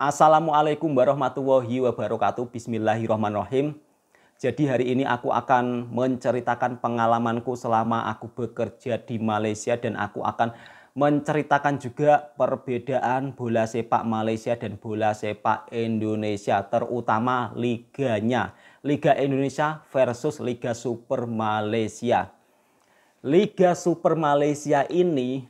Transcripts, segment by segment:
Assalamualaikum warahmatullahi wabarakatuh. Bismillahirrahmanirrahim. Jadi hari ini aku akan menceritakan pengalamanku selama aku bekerja di Malaysia dan aku akan menceritakan juga perbedaan bola sepak Malaysia dan bola sepak Indonesia terutama liganya. Liga Indonesia versus Liga Super Malaysia. Liga Super Malaysia ini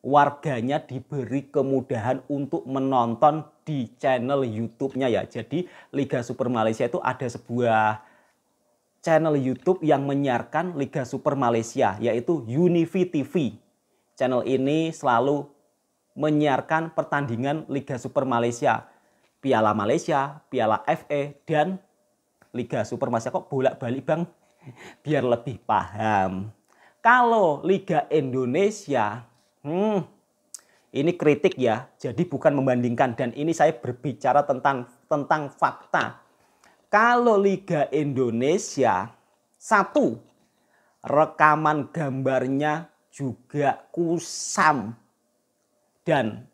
warganya diberi kemudahan untuk menonton di channel YouTube-nya ya. Jadi Liga Super Malaysia itu ada sebuah channel YouTube yang menyiarkan Liga Super Malaysia yaitu Univi TV. Channel ini selalu menyiarkan pertandingan Liga Super Malaysia, Piala Malaysia, Piala FA dan Liga Super Malaysia kok bolak-balik Bang biar lebih paham. Kalau Liga Indonesia, hmm ini kritik ya, jadi bukan membandingkan dan ini saya berbicara tentang tentang fakta. Kalau Liga Indonesia satu rekaman gambarnya juga kusam dan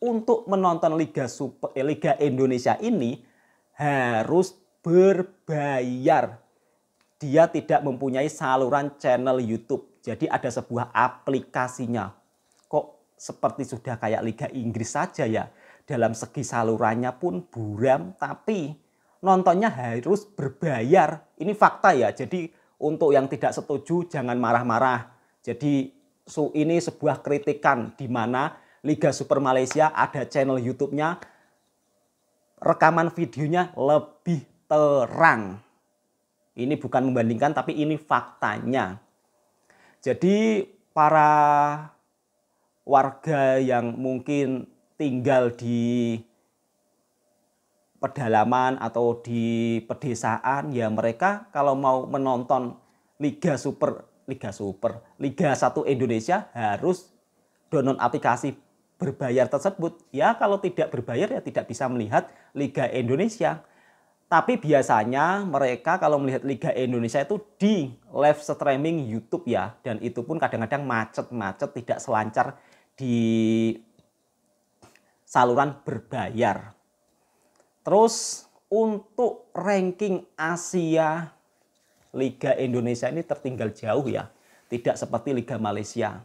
untuk menonton Liga Super eh, Liga Indonesia ini harus berbayar. Dia tidak mempunyai saluran channel YouTube. Jadi ada sebuah aplikasinya seperti sudah kayak Liga Inggris saja ya. Dalam segi salurannya pun buram, tapi nontonnya harus berbayar. Ini fakta ya, jadi untuk yang tidak setuju jangan marah-marah. Jadi ini sebuah kritikan di mana Liga Super Malaysia ada channel YouTube-nya rekaman videonya lebih terang. Ini bukan membandingkan tapi ini faktanya. Jadi para warga yang mungkin tinggal di pedalaman atau di pedesaan ya mereka kalau mau menonton Liga Super Liga Super Liga 1 Indonesia harus download aplikasi berbayar tersebut ya kalau tidak berbayar ya tidak bisa melihat Liga Indonesia tapi biasanya mereka kalau melihat Liga Indonesia itu di live streaming YouTube ya dan itu pun kadang-kadang macet-macet tidak selancar di saluran berbayar. Terus untuk ranking Asia Liga Indonesia ini tertinggal jauh ya. Tidak seperti Liga Malaysia.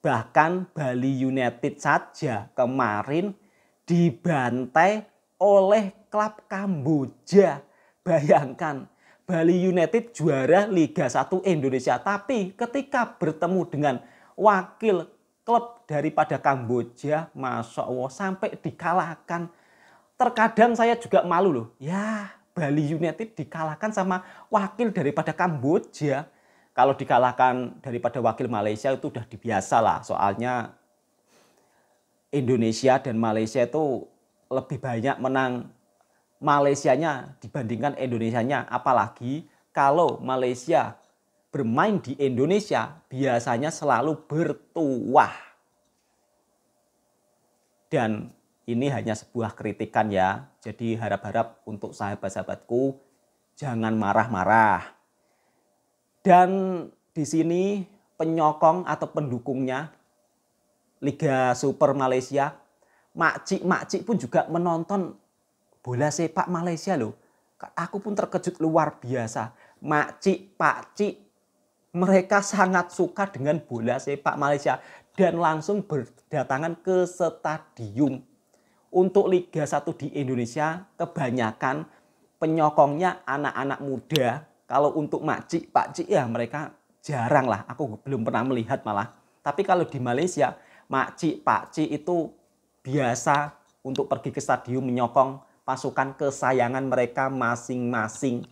Bahkan Bali United saja kemarin dibantai oleh klub Kamboja. Bayangkan Bali United juara Liga 1 Indonesia. Tapi ketika bertemu dengan wakil klub daripada Kamboja, masuk Allah, sampai dikalahkan. Terkadang saya juga malu loh, ya Bali United dikalahkan sama wakil daripada Kamboja. Kalau dikalahkan daripada wakil Malaysia itu udah dibiasalah lah, soalnya Indonesia dan Malaysia itu lebih banyak menang Malaysianya dibandingkan Indonesianya apalagi kalau Malaysia bermain di Indonesia biasanya selalu bertuah. Dan ini hanya sebuah kritikan ya. Jadi harap-harap untuk sahabat-sahabatku jangan marah-marah. Dan di sini penyokong atau pendukungnya Liga Super Malaysia, makcik-makcik pun juga menonton bola sepak Malaysia loh. Aku pun terkejut luar biasa. Makcik, pakcik, mereka sangat suka dengan bola sepak Malaysia dan langsung berdatangan ke stadium. Untuk Liga 1 di Indonesia kebanyakan penyokongnya anak-anak muda. Kalau untuk makcik, pakcik ya mereka jarang lah. Aku belum pernah melihat malah. Tapi kalau di Malaysia, makcik, pakcik itu biasa untuk pergi ke stadium menyokong pasukan kesayangan mereka masing-masing.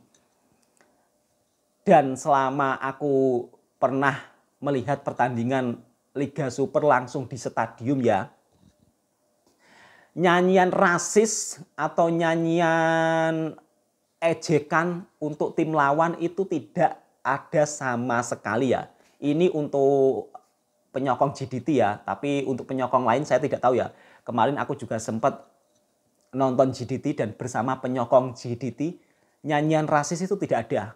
Dan selama aku pernah melihat pertandingan Liga Super langsung di stadium ya, nyanyian rasis atau nyanyian ejekan untuk tim lawan itu tidak ada sama sekali ya. Ini untuk penyokong GDT ya, tapi untuk penyokong lain saya tidak tahu ya. Kemarin aku juga sempat nonton GDT dan bersama penyokong GDT, nyanyian rasis itu tidak ada.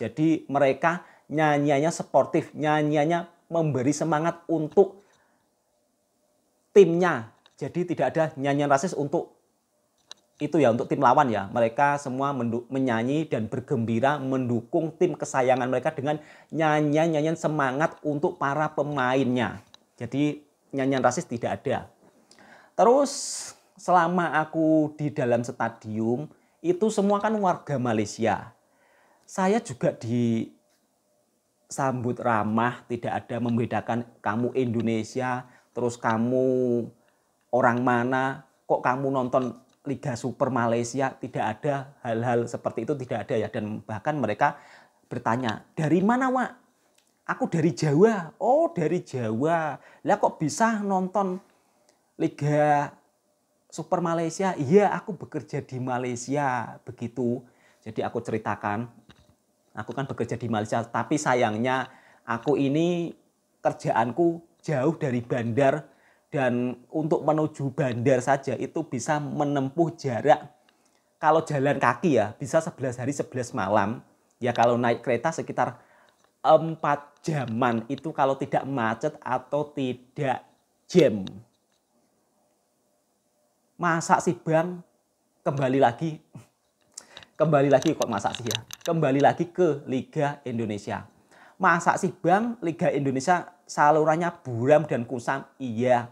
Jadi mereka nyanyiannya sportif, nyanyiannya memberi semangat untuk timnya. Jadi tidak ada nyanyian rasis untuk itu ya untuk tim lawan ya. Mereka semua menyanyi dan bergembira mendukung tim kesayangan mereka dengan nyanyian-nyanyian semangat untuk para pemainnya. Jadi nyanyian rasis tidak ada. Terus selama aku di dalam stadium itu semua kan warga Malaysia saya juga disambut ramah, tidak ada membedakan kamu Indonesia, terus kamu orang mana, kok kamu nonton Liga Super Malaysia, tidak ada hal-hal seperti itu, tidak ada ya. Dan bahkan mereka bertanya, dari mana Wak? Aku dari Jawa. Oh dari Jawa. Lah kok bisa nonton Liga Super Malaysia? Iya aku bekerja di Malaysia. Begitu. Jadi aku ceritakan Aku kan bekerja di Malaysia, tapi sayangnya aku ini kerjaanku jauh dari bandar dan untuk menuju bandar saja itu bisa menempuh jarak kalau jalan kaki ya bisa 11 hari 11 malam. Ya kalau naik kereta sekitar 4 jaman itu kalau tidak macet atau tidak jam. Masa sih Bang? Kembali lagi. Kembali lagi kok masa sih ya? kembali lagi ke Liga Indonesia. Masa sih Bang Liga Indonesia salurannya buram dan kusam? Iya.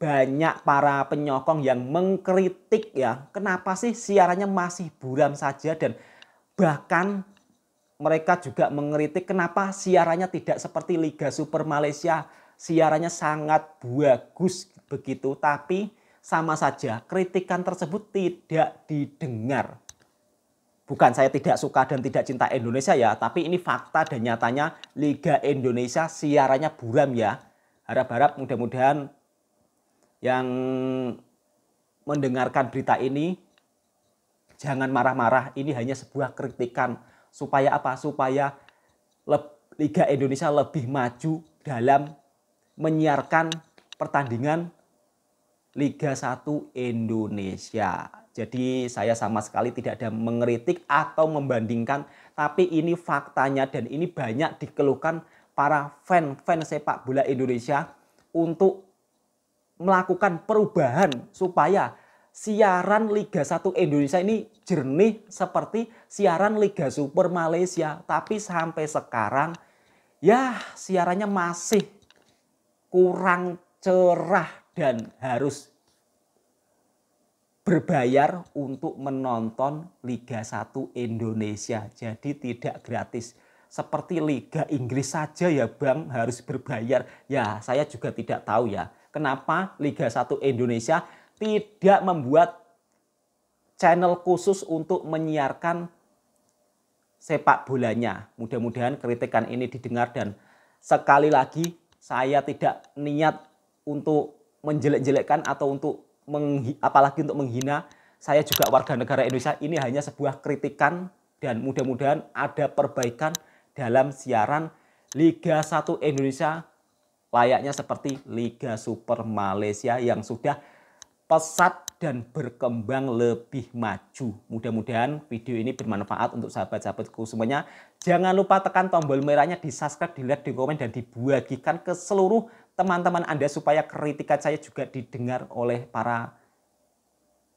Banyak para penyokong yang mengkritik ya. Kenapa sih siarannya masih buram saja dan bahkan mereka juga mengkritik kenapa siarannya tidak seperti Liga Super Malaysia. Siarannya sangat bagus begitu, tapi sama saja kritikan tersebut tidak didengar bukan saya tidak suka dan tidak cinta Indonesia ya, tapi ini fakta dan nyatanya Liga Indonesia siarannya buram ya. Harap-harap mudah-mudahan yang mendengarkan berita ini jangan marah-marah, ini hanya sebuah kritikan supaya apa? Supaya Liga Indonesia lebih maju dalam menyiarkan pertandingan Liga 1 Indonesia. Jadi saya sama sekali tidak ada mengeritik atau membandingkan, tapi ini faktanya dan ini banyak dikeluhkan para fan-fan sepak bola Indonesia untuk melakukan perubahan supaya siaran Liga 1 Indonesia ini jernih seperti siaran Liga Super Malaysia. Tapi sampai sekarang ya siarannya masih kurang cerah dan harus berbayar untuk menonton Liga 1 Indonesia. Jadi tidak gratis. Seperti Liga Inggris saja ya Bang harus berbayar. Ya saya juga tidak tahu ya. Kenapa Liga 1 Indonesia tidak membuat channel khusus untuk menyiarkan sepak bolanya. Mudah-mudahan kritikan ini didengar dan sekali lagi saya tidak niat untuk menjelek-jelekkan atau untuk apalagi untuk menghina saya juga warga negara Indonesia ini hanya sebuah kritikan dan mudah-mudahan ada perbaikan dalam siaran Liga 1 Indonesia layaknya seperti Liga Super Malaysia yang sudah pesat dan berkembang lebih maju. Mudah-mudahan video ini bermanfaat untuk sahabat-sahabatku semuanya. Jangan lupa tekan tombol merahnya di subscribe, di like, di komen, dan dibagikan ke seluruh teman-teman Anda supaya kritikan saya juga didengar oleh para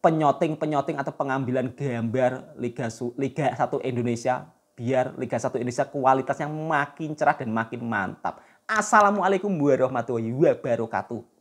penyoting-penyoting atau pengambilan gambar Liga Su, Liga 1 Indonesia biar Liga 1 Indonesia kualitasnya makin cerah dan makin mantap. Assalamualaikum warahmatullahi wabarakatuh.